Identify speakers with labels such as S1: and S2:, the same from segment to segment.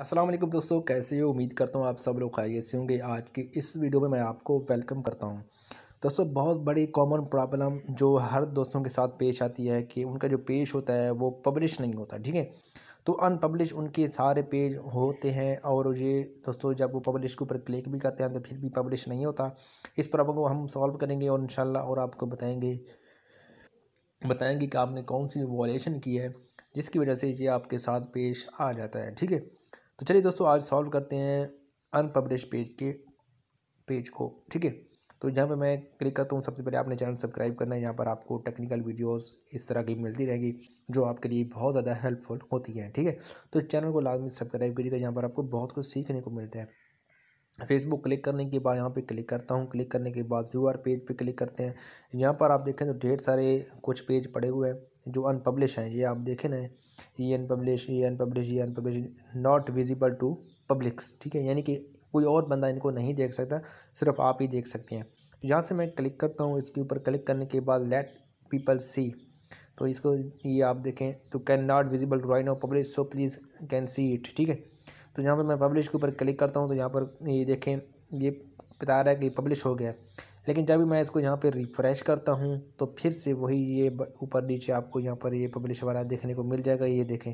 S1: अस्सलाम वालेकुम दोस्तों कैसे हो उम्मीद करता हूँ आप सब लोग खैरियत से होंगे आज की इस वीडियो में मैं आपको वेलकम करता हूँ दोस्तों बहुत बड़ी कॉमन प्रॉब्लम जो हर दोस्तों के साथ पेश आती है कि उनका जो पेज होता है वो पब्लिश नहीं होता ठीक है तो अनपब्लिश उनके सारे पेज होते हैं और ये दोस्तों जब वो पब्लिश के ऊपर क्लिक भी करते हैं तो फिर भी पब्लिश नहीं होता इस प्रॉब्लम को हम सॉल्व करेंगे और इन और आपको बताएँगे बताएँगे कि आपने कौन सी वॉलेशन की है जिसकी वजह से ये आपके साथ पेश आ जाता है ठीक है तो चलिए दोस्तों आज सॉल्व करते हैं अनपब्लिश पेज के पेज को ठीक है तो यहाँ पे मैं क्लिक करता हूँ सबसे पहले आपने चैनल सब्सक्राइब करना है यहाँ पर आपको टेक्निकल वीडियोस इस तरह की मिलती रहेगी जो आपके लिए बहुत ज़्यादा हेल्पफुल होती है ठीक है तो चैनल को लाजमी सब्सक्राइब करिएगा यहाँ पर आपको बहुत कुछ सीखने को मिलता है फेसबुक क्लिक करने के बाद यहाँ पे क्लिक करता हूँ क्लिक करने के बाद यू आर पेज पे क्लिक करते हैं यहाँ पर आप देखें तो ढेर सारे कुछ पेज पड़े हुए हैं जो अनपब्लिश हैं ये आप देखें ना ये अनपब्लिश ये अनपब्लिश ये unpublish not visible to publics ठीक है यानी कि कोई और बंदा इनको नहीं देख सकता सिर्फ आप ही देख सकते हैं यहाँ से मैं क्लिक करता हूँ इसके ऊपर क्लिक करने के बाद लेट पीपल सी तो इसको ये आप देखें तो can not visible to right publish so please can see it ठीक है तो यहाँ पर मैं पब्लिश के ऊपर क्लिक करता हूँ तो यहाँ पर ये देखें ये बता रहा है कि पब्लिश हो गया है लेकिन जब भी मैं इसको यहाँ पर रिफ़्रेश करता हूँ तो फिर से वही ये ऊपर नीचे आपको यहाँ पर ये पब्लिश वाला देखने को मिल जाएगा ये देखें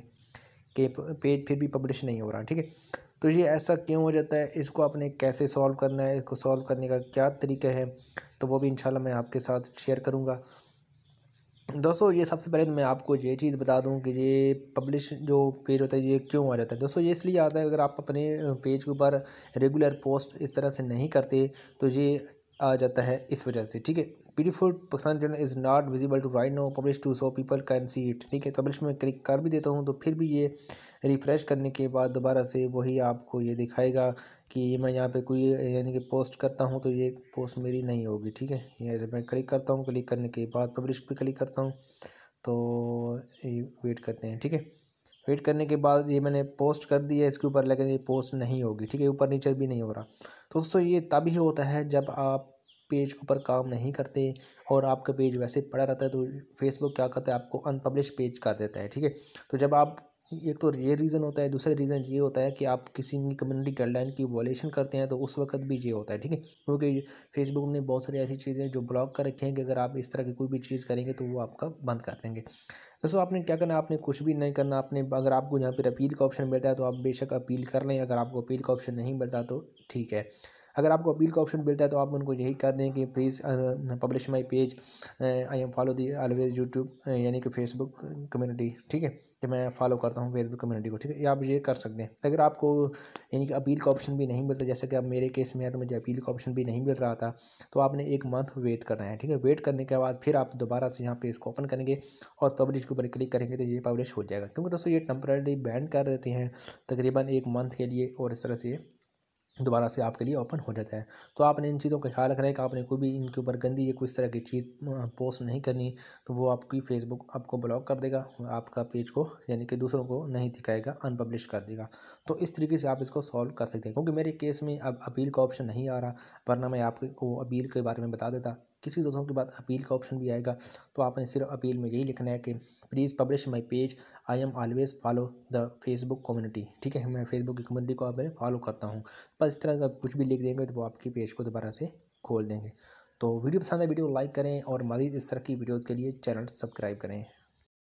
S1: कि पेज फिर भी पब्लिश नहीं हो रहा ठीक है तो ये ऐसा क्यों हो जाता है इसको आपने कैसे सॉल्व करना है इसको सॉल्व करने का क्या तरीका है तो वो भी इंशाल्लाह मैं आपके साथ शेयर करूँगा दोस्तों ये सबसे पहले तो मैं आपको ये चीज़ बता दूं कि ये पब्लिश जो पेज होता है ये क्यों आ जाता है दोस्तों ये इसलिए आता है अगर आप अपने पेज के ऊपर रेगुलर पोस्ट इस तरह से नहीं करते तो ये आ जाता है इस वजह से ठीक है beautiful Pakistan journal is not visible to right no publish to so people can see it ठीक है पब्लिश में क्लिक कर भी देता हूँ तो फिर भी ये रिफ़्रेश करने के बाद दोबारा से वही आपको ये दिखाएगा कि मैं यहाँ पे कोई यानी कि पोस्ट करता हूँ तो ये पोस्ट मेरी नहीं होगी ठीक है ये मैं क्लिक करता हूँ क्लिक करने के बाद पब्लिश पे क्लिक करता हूँ तो वेट करते हैं ठीक है वेट करने के बाद ये मैंने पोस्ट कर दिया इसके ऊपर लेकिन ये पोस्ट नहीं होगी ठीक है ऊपर नीचे भी नहीं हो रहा तो दोस्तों ये तभी होता है जब आप पेज के ऊपर काम नहीं करते और आपका पेज वैसे पड़ा रहता है तो फेसबुक क्या करता है आपको अनपब्लिश पेज कर देता है ठीक है तो जब आप एक तो ये रीज़न होता है दूसरा रीज़न ये होता है कि आप किसी भी कम्युनिटी गाइडलाइन की वॉलेशन करते हैं तो उस वक्त भी ये होता है ठीक है क्योंकि फेसबुक ने बहुत सारी ऐसी चीज़ें जो ब्लॉक कर रखी हैं कि अगर आप इस तरह की कोई भी चीज़ करेंगे तो वो आपका बंद कर देंगे दोस्तों आपने क्या करना आपने कुछ भी नहीं करना आपने अगर आपको यहाँ पर अपील का ऑप्शन मिलता है तो आप बेशक अपील कर लें अगर आपको अपील का ऑप्शन नहीं मिलता तो ठीक है अगर आपको अपील का ऑप्शन मिलता है तो आप उनको यही कर दें कि please publish my page I am follow the always YouTube यानी कि फेसबुक कम्युनिटी ठीक है कि मैं फॉलो करता हूँ फेसबुक कम्युनिटी को ठीक है आप ये कर सकते हैं अगर आपको यानी कि अपील का ऑप्शन भी नहीं मिलता जैसे कि अब मेरे केस में है तो मुझे अपील का ऑप्शन भी नहीं मिल रहा था तो आपने एक मंथ वेट करना है ठीक है वेट करने के बाद फिर आप दोबारा से यहाँ पे इसको ओपन करेंगे और पब्लिश के ऊपर क्लिक करेंगे तो ये पब्लिश हो जाएगा क्योंकि दोस्तों ये टेम्प्रेरी बैंड कर देते हैं तकरीबन एक मंथ के लिए और इस तरह से दोबारा से आपके लिए ओपन हो जाता है तो आपने इन चीज़ों का ख्याल रखना है कि आपने कोई भी इनके ऊपर गंदी या कोई तरह की चीज़ पोस्ट नहीं करनी तो वो आपकी फेसबुक आपको ब्लॉक कर देगा आपका पेज को यानी कि दूसरों को नहीं दिखाएगा अनपब्लिश कर देगा तो इस तरीके से आप इसको सॉल्व कर सकते हैं क्योंकि मेरे केस में अब अपील का ऑप्शन नहीं आ रहा वरना मैं आपको अपील के बारे में बता देता किसी दोस्तों के बाद अपील का ऑप्शन भी आएगा तो आपने सिर्फ अपील में यही लिखना है कि please publish my page I am always follow the Facebook community ठीक है मैं फेसबुक की कम्युनिटी को आप फॉलो करता हूँ पर इस तरह का कुछ भी लिख देंगे तो वो आपकी पेज को दोबारा से खोल देंगे तो वीडियो पसंद है वीडियो को लाइक करें और मजीद इस तरह की वीडियोज़ के लिए चैनल सब्सक्राइब करें